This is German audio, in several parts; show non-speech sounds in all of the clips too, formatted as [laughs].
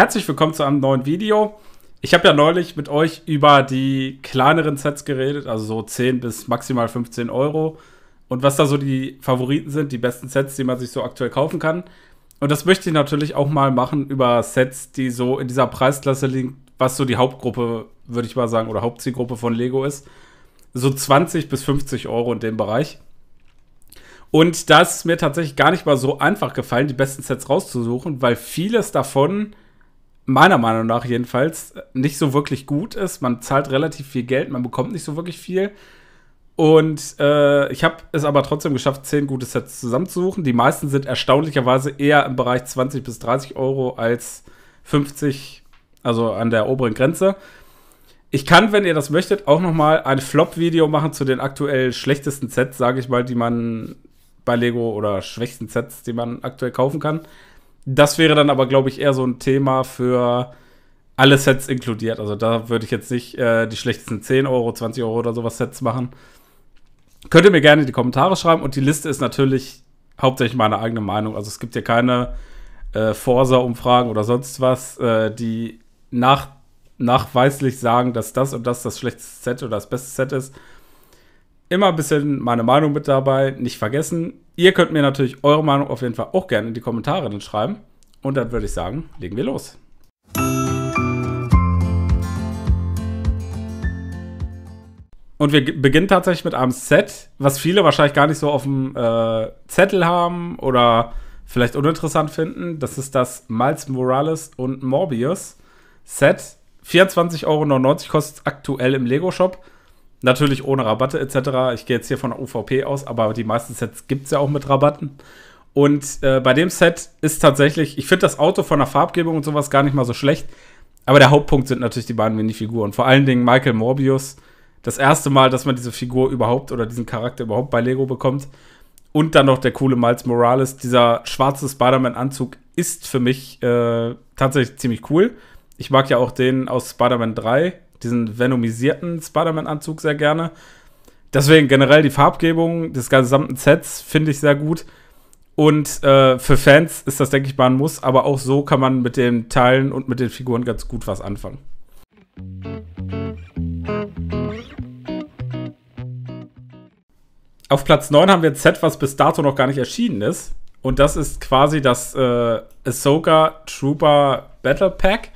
Herzlich willkommen zu einem neuen Video. Ich habe ja neulich mit euch über die kleineren Sets geredet, also so 10 bis maximal 15 Euro und was da so die Favoriten sind, die besten Sets, die man sich so aktuell kaufen kann. Und das möchte ich natürlich auch mal machen über Sets, die so in dieser Preisklasse liegen, was so die Hauptgruppe, würde ich mal sagen, oder Hauptzielgruppe von Lego ist. So 20 bis 50 Euro in dem Bereich. Und da ist es mir tatsächlich gar nicht mal so einfach gefallen, die besten Sets rauszusuchen, weil vieles davon meiner Meinung nach jedenfalls, nicht so wirklich gut ist. Man zahlt relativ viel Geld, man bekommt nicht so wirklich viel. Und äh, ich habe es aber trotzdem geschafft, zehn gute Sets zusammenzusuchen. Die meisten sind erstaunlicherweise eher im Bereich 20 bis 30 Euro als 50, also an der oberen Grenze. Ich kann, wenn ihr das möchtet, auch noch mal ein Flop-Video machen zu den aktuell schlechtesten Sets, sage ich mal, die man bei Lego oder schwächsten Sets, die man aktuell kaufen kann. Das wäre dann aber, glaube ich, eher so ein Thema für alle Sets inkludiert. Also da würde ich jetzt nicht äh, die schlechtesten 10 Euro, 20 Euro oder sowas Sets machen. Könnt ihr mir gerne in die Kommentare schreiben und die Liste ist natürlich hauptsächlich meine eigene Meinung. Also es gibt hier keine äh, Forsa-Umfragen oder sonst was, äh, die nach, nachweislich sagen, dass das und das das schlechteste Set oder das beste Set ist, immer ein bisschen meine Meinung mit dabei, nicht vergessen. Ihr könnt mir natürlich eure Meinung auf jeden Fall auch gerne in die Kommentare dann schreiben. Und dann würde ich sagen, legen wir los. Und wir beginnen tatsächlich mit einem Set, was viele wahrscheinlich gar nicht so auf dem äh, Zettel haben oder vielleicht uninteressant finden. Das ist das Miles Morales und Morbius Set. 24,99 Euro kostet aktuell im Lego Shop. Natürlich ohne Rabatte etc. Ich gehe jetzt hier von der UVP aus, aber die meisten Sets gibt es ja auch mit Rabatten. Und äh, bei dem Set ist tatsächlich, ich finde das Auto von der Farbgebung und sowas gar nicht mal so schlecht. Aber der Hauptpunkt sind natürlich die beiden Minifiguren. Vor allen Dingen Michael Morbius. Das erste Mal, dass man diese Figur überhaupt oder diesen Charakter überhaupt bei Lego bekommt. Und dann noch der coole Miles Morales. Dieser schwarze Spider-Man-Anzug ist für mich äh, tatsächlich ziemlich cool. Ich mag ja auch den aus Spider-Man 3, diesen venomisierten Spider-Man-Anzug sehr gerne. Deswegen generell die Farbgebung des gesamten Sets finde ich sehr gut. Und äh, für Fans ist das, denke ich mal, ein Muss. Aber auch so kann man mit den Teilen und mit den Figuren ganz gut was anfangen. Auf Platz 9 haben wir ein Set, was bis dato noch gar nicht erschienen ist. Und das ist quasi das äh, Ahsoka Trooper Battle Pack.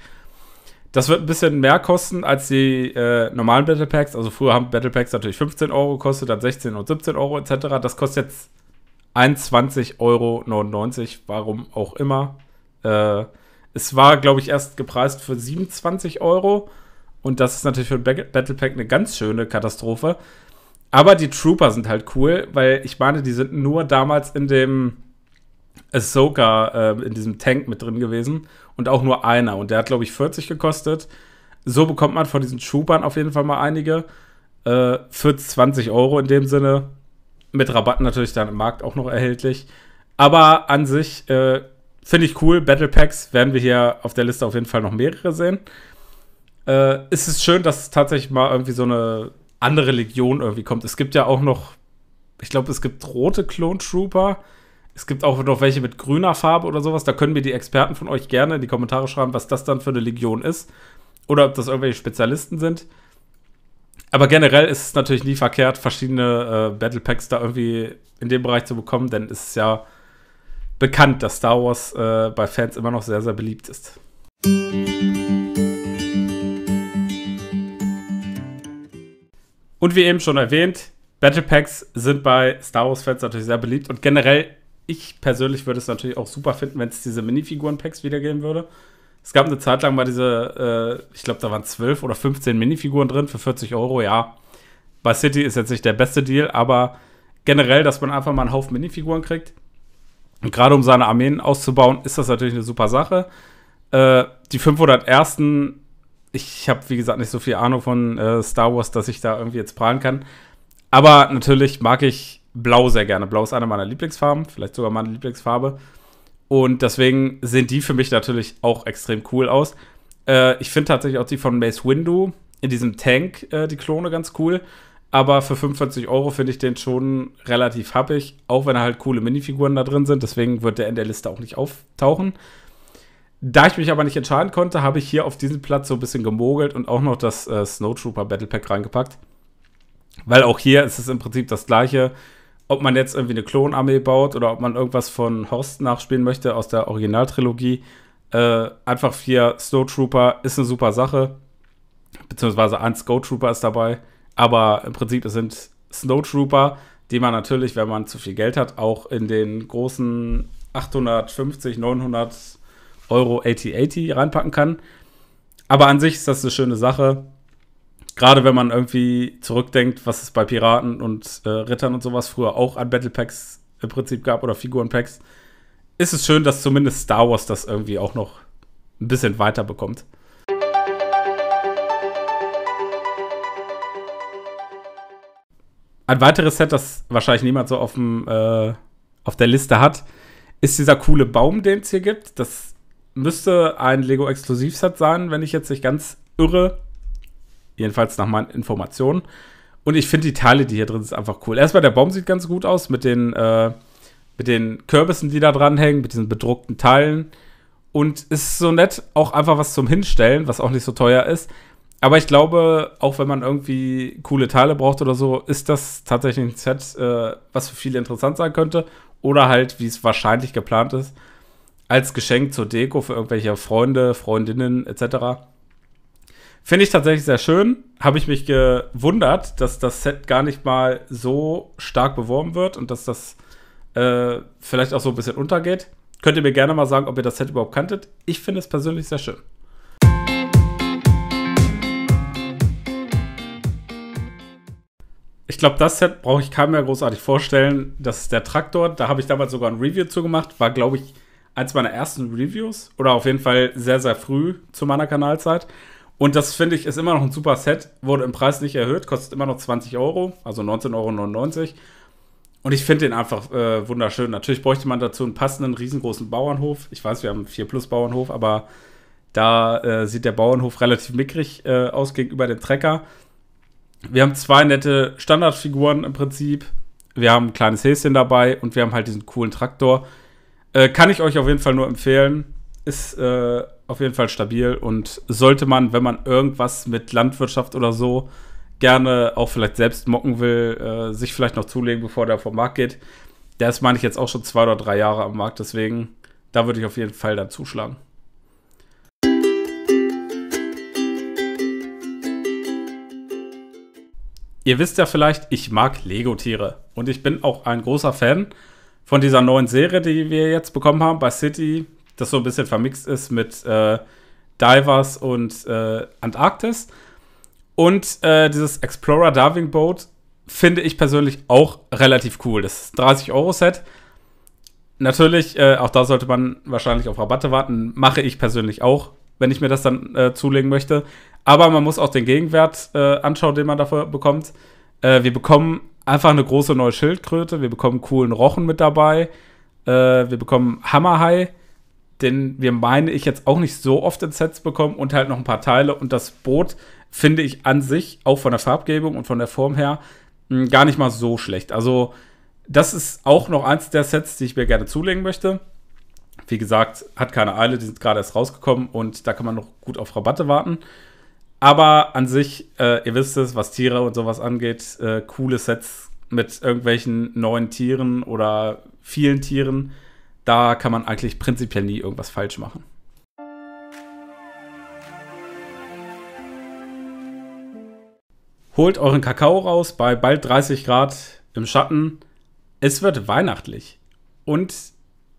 Das wird ein bisschen mehr kosten als die äh, normalen Battle Packs. Also früher haben Battle Packs natürlich 15 Euro gekostet, dann 16 und 17 Euro etc. Das kostet jetzt 21,99 Euro, warum auch immer. Äh, es war, glaube ich, erst gepreist für 27 Euro. Und das ist natürlich für ein Battle Pack eine ganz schöne Katastrophe. Aber die Trooper sind halt cool, weil ich meine, die sind nur damals in dem Ahsoka, äh, in diesem Tank mit drin gewesen und auch nur einer. Und der hat, glaube ich, 40 gekostet. So bekommt man von diesen Troopern auf jeden Fall mal einige. Äh, für 20 Euro in dem Sinne. Mit Rabatten natürlich dann im Markt auch noch erhältlich. Aber an sich äh, finde ich cool. Battle Packs werden wir hier auf der Liste auf jeden Fall noch mehrere sehen. Äh, ist es schön, dass tatsächlich mal irgendwie so eine andere Legion irgendwie kommt. Es gibt ja auch noch, ich glaube, es gibt rote Clone Trooper. Es gibt auch noch welche mit grüner Farbe oder sowas. Da können mir die Experten von euch gerne in die Kommentare schreiben, was das dann für eine Legion ist. Oder ob das irgendwelche Spezialisten sind. Aber generell ist es natürlich nie verkehrt, verschiedene äh, Battle Packs da irgendwie in dem Bereich zu bekommen, denn es ist ja bekannt, dass Star Wars äh, bei Fans immer noch sehr, sehr beliebt ist. Und wie eben schon erwähnt, Battle Packs sind bei Star Wars-Fans natürlich sehr beliebt und generell ich persönlich würde es natürlich auch super finden, wenn es diese Minifiguren-Packs wiedergeben würde. Es gab eine Zeit lang mal diese, äh, ich glaube, da waren 12 oder 15 Minifiguren drin für 40 Euro, ja. Bei City ist jetzt nicht der beste Deal, aber generell, dass man einfach mal einen Haufen Minifiguren kriegt. Und gerade um seine Armeen auszubauen, ist das natürlich eine super Sache. Äh, die 501. Ich habe, wie gesagt, nicht so viel Ahnung von äh, Star Wars, dass ich da irgendwie jetzt prahlen kann. Aber natürlich mag ich Blau sehr gerne. Blau ist eine meiner Lieblingsfarben, vielleicht sogar meine Lieblingsfarbe. Und deswegen sehen die für mich natürlich auch extrem cool aus. Äh, ich finde tatsächlich auch die von Mace Windu in diesem Tank, äh, die Klone, ganz cool. Aber für 45 Euro finde ich den schon relativ happig, auch wenn halt coole Minifiguren da drin sind. Deswegen wird der in der Liste auch nicht auftauchen. Da ich mich aber nicht entscheiden konnte, habe ich hier auf diesem Platz so ein bisschen gemogelt und auch noch das äh, Snowtrooper Pack reingepackt. Weil auch hier ist es im Prinzip das gleiche ob man jetzt irgendwie eine Klonarmee baut oder ob man irgendwas von Horst nachspielen möchte aus der Originaltrilogie, äh, einfach vier Snowtrooper ist eine super Sache. Beziehungsweise ein Snowtrooper ist dabei. Aber im Prinzip, es sind Snow Trooper, die man natürlich, wenn man zu viel Geld hat, auch in den großen 850, 900 Euro AT-80 reinpacken kann. Aber an sich ist das eine schöne Sache gerade wenn man irgendwie zurückdenkt, was es bei Piraten und äh, Rittern und sowas früher auch an Battle Packs im Prinzip gab oder Figurenpacks, ist es schön, dass zumindest Star Wars das irgendwie auch noch ein bisschen weiter bekommt. Ein weiteres Set, das wahrscheinlich niemand so auf, dem, äh, auf der Liste hat, ist dieser coole Baum, den es hier gibt. Das müsste ein Lego-Exklusivset sein, wenn ich jetzt nicht ganz irre. Jedenfalls nach meinen Informationen. Und ich finde die Teile, die hier drin sind, einfach cool. Erstmal, der Baum sieht ganz gut aus mit den, äh, mit den Kürbissen, die da dranhängen, mit diesen bedruckten Teilen. Und ist so nett, auch einfach was zum Hinstellen, was auch nicht so teuer ist. Aber ich glaube, auch wenn man irgendwie coole Teile braucht oder so, ist das tatsächlich ein Set, äh, was für viele interessant sein könnte. Oder halt, wie es wahrscheinlich geplant ist, als Geschenk zur Deko für irgendwelche Freunde, Freundinnen etc. Finde ich tatsächlich sehr schön. Habe ich mich gewundert, dass das Set gar nicht mal so stark beworben wird und dass das äh, vielleicht auch so ein bisschen untergeht. Könnt ihr mir gerne mal sagen, ob ihr das Set überhaupt kanntet. Ich finde es persönlich sehr schön. Ich glaube, das Set brauche ich keinem mehr großartig vorstellen. Das ist der Traktor. Da habe ich damals sogar ein Review zu gemacht. War, glaube ich, eins meiner ersten Reviews. Oder auf jeden Fall sehr, sehr früh zu meiner Kanalzeit. Und das finde ich ist immer noch ein super Set, wurde im Preis nicht erhöht, kostet immer noch 20 Euro, also 19,99 Euro. Und ich finde den einfach äh, wunderschön. Natürlich bräuchte man dazu einen passenden riesengroßen Bauernhof. Ich weiß, wir haben einen 4 Plus Bauernhof, aber da äh, sieht der Bauernhof relativ mickrig äh, aus gegenüber dem Trecker. Wir haben zwei nette Standardfiguren im Prinzip. Wir haben ein kleines Häschen dabei und wir haben halt diesen coolen Traktor. Äh, kann ich euch auf jeden Fall nur empfehlen ist äh, auf jeden Fall stabil und sollte man, wenn man irgendwas mit Landwirtschaft oder so gerne auch vielleicht selbst mocken will, äh, sich vielleicht noch zulegen, bevor der vom Markt geht. Der ist, meine ich, jetzt auch schon zwei oder drei Jahre am Markt, deswegen da würde ich auf jeden Fall dann zuschlagen. Ihr wisst ja vielleicht, ich mag Lego-Tiere und ich bin auch ein großer Fan von dieser neuen Serie, die wir jetzt bekommen haben bei City das so ein bisschen vermixt ist mit äh, Divers und äh, Antarktis. Und äh, dieses Explorer Diving Boat finde ich persönlich auch relativ cool. Das ist 30 Euro Set. Natürlich, äh, auch da sollte man wahrscheinlich auf Rabatte warten. Mache ich persönlich auch, wenn ich mir das dann äh, zulegen möchte. Aber man muss auch den Gegenwert äh, anschauen, den man dafür bekommt. wir bekommen einfach eine große neue Schildkröte. Wir bekommen coolen Rochen mit dabei. Äh, wir bekommen Hammerhai den wir, meine ich, jetzt auch nicht so oft in Sets bekommen und halt noch ein paar Teile. Und das Boot finde ich an sich, auch von der Farbgebung und von der Form her, mh, gar nicht mal so schlecht. Also, das ist auch noch eins der Sets, die ich mir gerne zulegen möchte. Wie gesagt, hat keine Eile, die sind gerade erst rausgekommen und da kann man noch gut auf Rabatte warten. Aber an sich, äh, ihr wisst es, was Tiere und sowas angeht, äh, coole Sets mit irgendwelchen neuen Tieren oder vielen Tieren da kann man eigentlich prinzipiell nie irgendwas falsch machen. Holt euren Kakao raus bei bald 30 Grad im Schatten. Es wird weihnachtlich. Und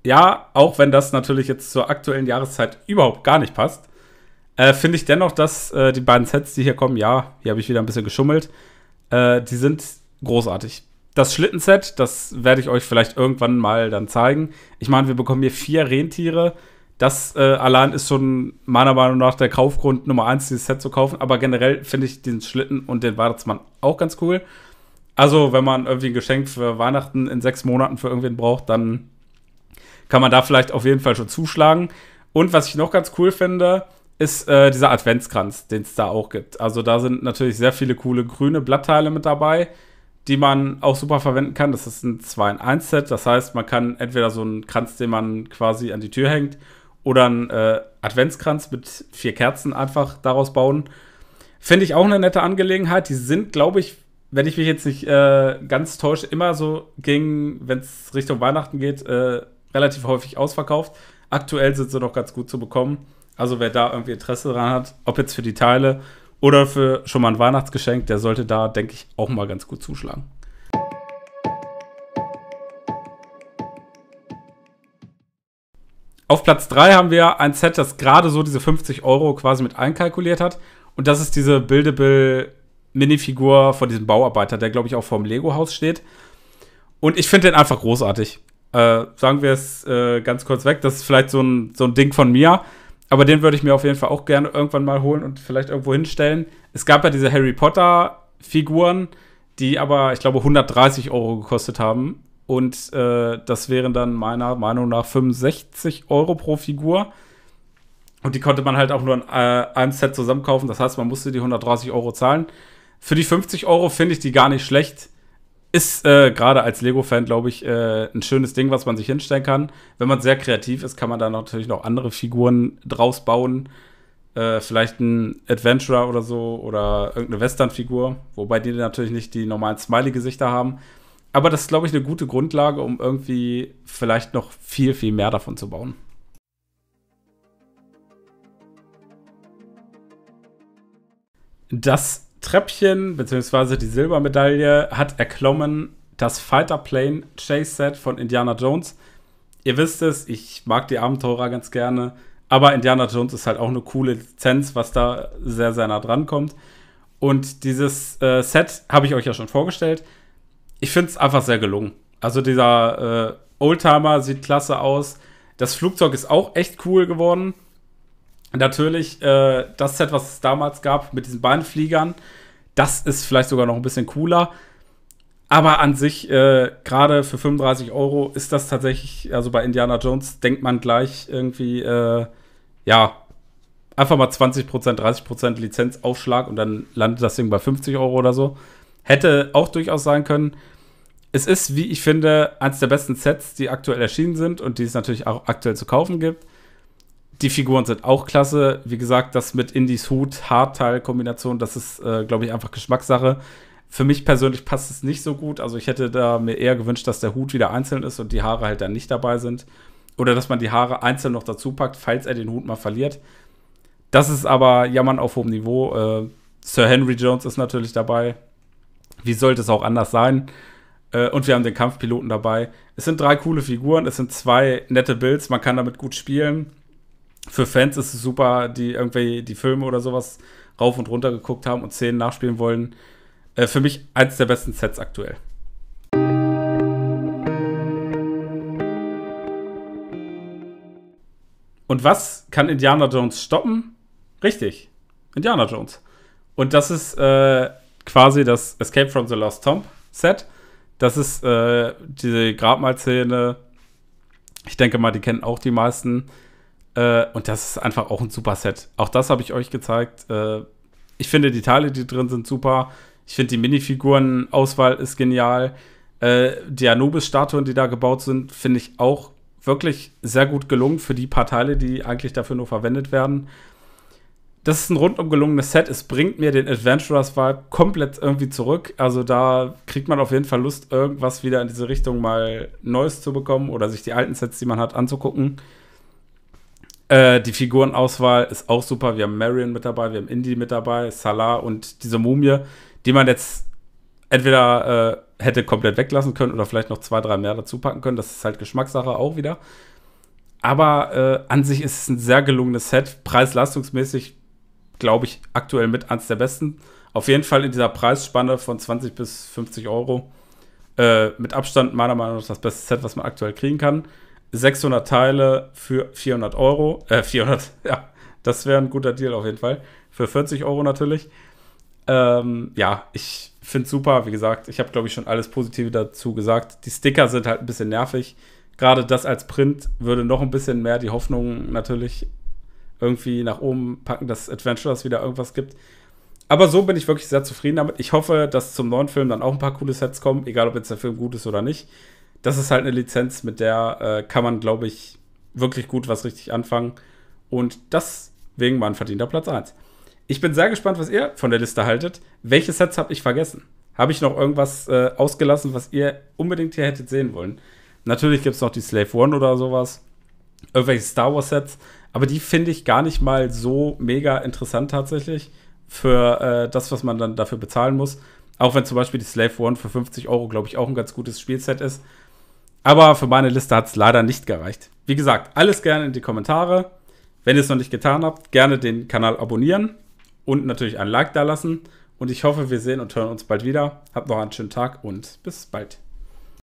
ja, auch wenn das natürlich jetzt zur aktuellen Jahreszeit überhaupt gar nicht passt, äh, finde ich dennoch, dass äh, die beiden Sets, die hier kommen, ja, hier habe ich wieder ein bisschen geschummelt, äh, die sind großartig das Schlittenset, das werde ich euch vielleicht irgendwann mal dann zeigen. Ich meine, wir bekommen hier vier Rentiere. Das äh, allein ist schon meiner Meinung nach der Kaufgrund Nummer eins, dieses Set zu kaufen. Aber generell finde ich den Schlitten und den Weihnachtsmann auch ganz cool. Also, wenn man irgendwie ein Geschenk für Weihnachten in sechs Monaten für irgendwen braucht, dann kann man da vielleicht auf jeden Fall schon zuschlagen. Und was ich noch ganz cool finde, ist äh, dieser Adventskranz, den es da auch gibt. Also, da sind natürlich sehr viele coole grüne Blattteile mit dabei die man auch super verwenden kann. Das ist ein 2 in 1 Set. Das heißt, man kann entweder so einen Kranz, den man quasi an die Tür hängt, oder einen äh, Adventskranz mit vier Kerzen einfach daraus bauen. Finde ich auch eine nette Angelegenheit. Die sind, glaube ich, wenn ich mich jetzt nicht äh, ganz täusche, immer so gegen, wenn es Richtung Weihnachten geht, äh, relativ häufig ausverkauft. Aktuell sind sie noch ganz gut zu bekommen. Also wer da irgendwie Interesse dran hat, ob jetzt für die Teile oder für schon mal ein Weihnachtsgeschenk, der sollte da, denke ich, auch mal ganz gut zuschlagen. Auf Platz 3 haben wir ein Set, das gerade so diese 50 Euro quasi mit einkalkuliert hat. Und das ist diese Buildable Minifigur von diesem Bauarbeiter, der, glaube ich, auch vorm Lego-Haus steht. Und ich finde den einfach großartig. Äh, sagen wir es äh, ganz kurz weg. Das ist vielleicht so ein, so ein Ding von mir aber den würde ich mir auf jeden Fall auch gerne irgendwann mal holen und vielleicht irgendwo hinstellen. Es gab ja diese Harry Potter-Figuren, die aber, ich glaube, 130 Euro gekostet haben. Und äh, das wären dann meiner Meinung nach 65 Euro pro Figur. Und die konnte man halt auch nur in äh, einem Set zusammenkaufen. Das heißt, man musste die 130 Euro zahlen. Für die 50 Euro finde ich die gar nicht schlecht ist äh, gerade als Lego-Fan, glaube ich, äh, ein schönes Ding, was man sich hinstellen kann. Wenn man sehr kreativ ist, kann man da natürlich noch andere Figuren draus bauen. Äh, vielleicht ein Adventurer oder so oder irgendeine Western-Figur, wobei die natürlich nicht die normalen Smiley-Gesichter haben. Aber das ist, glaube ich, eine gute Grundlage, um irgendwie vielleicht noch viel, viel mehr davon zu bauen. Das Treppchen bzw. die Silbermedaille hat erklommen das Fighter Plane Chase Set von Indiana Jones. Ihr wisst es, ich mag die Abenteurer ganz gerne, aber Indiana Jones ist halt auch eine coole Lizenz, was da sehr, sehr nah dran kommt. Und dieses äh, Set habe ich euch ja schon vorgestellt. Ich finde es einfach sehr gelungen. Also dieser äh, Oldtimer sieht klasse aus. Das Flugzeug ist auch echt cool geworden natürlich äh, das Set, was es damals gab mit diesen Bahnfliegern, das ist vielleicht sogar noch ein bisschen cooler. Aber an sich, äh, gerade für 35 Euro ist das tatsächlich, also bei Indiana Jones denkt man gleich irgendwie, äh, ja, einfach mal 20%, 30% Lizenzaufschlag und dann landet das Ding bei 50 Euro oder so. Hätte auch durchaus sein können. Es ist, wie ich finde, eines der besten Sets, die aktuell erschienen sind und die es natürlich auch aktuell zu kaufen gibt. Die Figuren sind auch klasse. Wie gesagt, das mit Indies Hut, Hardteil-Kombination, das ist, äh, glaube ich, einfach Geschmackssache. Für mich persönlich passt es nicht so gut. Also ich hätte da mir eher gewünscht, dass der Hut wieder einzeln ist und die Haare halt dann nicht dabei sind. Oder dass man die Haare einzeln noch dazu packt, falls er den Hut mal verliert. Das ist aber Jammern auf hohem Niveau. Äh, Sir Henry Jones ist natürlich dabei. Wie sollte es auch anders sein? Äh, und wir haben den Kampfpiloten dabei. Es sind drei coole Figuren, es sind zwei nette Builds, man kann damit gut spielen für Fans ist es super, die irgendwie die Filme oder sowas rauf und runter geguckt haben und Szenen nachspielen wollen. Äh, für mich eins der besten Sets aktuell. Und was kann Indiana Jones stoppen? Richtig, Indiana Jones. Und das ist äh, quasi das Escape from the Lost Tomb Set. Das ist äh, diese Grabmalszene. Ich denke mal, die kennen auch die meisten. Äh, und das ist einfach auch ein super Set. Auch das habe ich euch gezeigt. Äh, ich finde die Teile, die drin sind, super. Ich finde die Minifiguren-Auswahl ist genial. Äh, die Anubis-Statuen, die da gebaut sind, finde ich auch wirklich sehr gut gelungen für die paar Teile, die eigentlich dafür nur verwendet werden. Das ist ein rundum gelungenes Set. Es bringt mir den Adventurers-Vibe komplett irgendwie zurück. Also da kriegt man auf jeden Fall Lust, irgendwas wieder in diese Richtung mal Neues zu bekommen oder sich die alten Sets, die man hat, anzugucken. Äh, die Figurenauswahl ist auch super. Wir haben Marion mit dabei, wir haben Indy mit dabei, Salah und diese Mumie, die man jetzt entweder äh, hätte komplett weglassen können oder vielleicht noch zwei, drei mehr dazu packen können. Das ist halt Geschmackssache auch wieder. Aber äh, an sich ist es ein sehr gelungenes Set. Preis-leistungsmäßig, glaube ich, aktuell mit eins der besten. Auf jeden Fall in dieser Preisspanne von 20 bis 50 Euro. Äh, mit Abstand meiner Meinung nach das beste Set, was man aktuell kriegen kann. 600 Teile für 400 Euro. Äh, 400, [laughs] ja, das wäre ein guter Deal auf jeden Fall. Für 40 Euro natürlich. Ähm, ja, ich finde super. Wie gesagt, ich habe, glaube ich, schon alles Positive dazu gesagt. Die Sticker sind halt ein bisschen nervig. Gerade das als Print würde noch ein bisschen mehr die Hoffnung natürlich irgendwie nach oben packen, dass Adventures wieder irgendwas gibt. Aber so bin ich wirklich sehr zufrieden damit. Ich hoffe, dass zum neuen Film dann auch ein paar coole Sets kommen, egal ob jetzt der Film gut ist oder nicht das ist halt eine Lizenz, mit der äh, kann man, glaube ich, wirklich gut was richtig anfangen. Und das wegen mein verdienter Platz 1. Ich bin sehr gespannt, was ihr von der Liste haltet. Welche Sets habe ich vergessen? Habe ich noch irgendwas äh, ausgelassen, was ihr unbedingt hier hättet sehen wollen? Natürlich gibt es noch die Slave One oder sowas. Irgendwelche Star Wars Sets. Aber die finde ich gar nicht mal so mega interessant tatsächlich für äh, das, was man dann dafür bezahlen muss. Auch wenn zum Beispiel die Slave One für 50 Euro, glaube ich, auch ein ganz gutes Spielset ist. Aber für meine Liste hat es leider nicht gereicht. Wie gesagt, alles gerne in die Kommentare. Wenn ihr es noch nicht getan habt, gerne den Kanal abonnieren und natürlich ein Like da lassen. Und ich hoffe, wir sehen und hören uns bald wieder. Habt noch einen schönen Tag und bis bald.